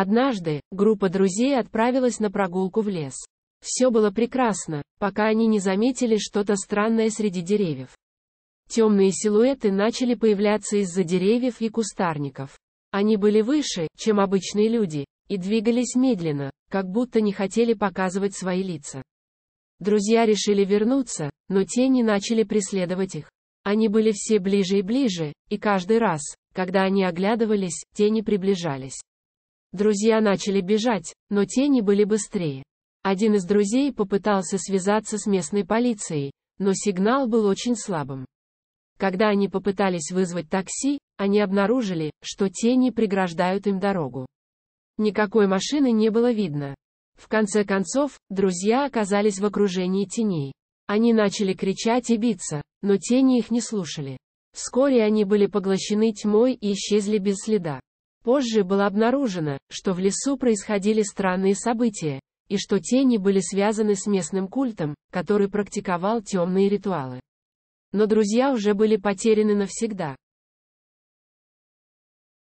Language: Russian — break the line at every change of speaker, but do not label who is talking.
Однажды, группа друзей отправилась на прогулку в лес. Все было прекрасно, пока они не заметили что-то странное среди деревьев. Темные силуэты начали появляться из-за деревьев и кустарников. Они были выше, чем обычные люди, и двигались медленно, как будто не хотели показывать свои лица. Друзья решили вернуться, но тени начали преследовать их. Они были все ближе и ближе, и каждый раз, когда они оглядывались, тени приближались. Друзья начали бежать, но тени были быстрее. Один из друзей попытался связаться с местной полицией, но сигнал был очень слабым. Когда они попытались вызвать такси, они обнаружили, что тени преграждают им дорогу. Никакой машины не было видно. В конце концов, друзья оказались в окружении теней. Они начали кричать и биться, но тени их не слушали. Вскоре они были поглощены тьмой и исчезли без следа. Позже было обнаружено, что в лесу происходили странные события, и что тени были связаны с местным культом, который практиковал темные ритуалы. Но друзья уже были потеряны навсегда.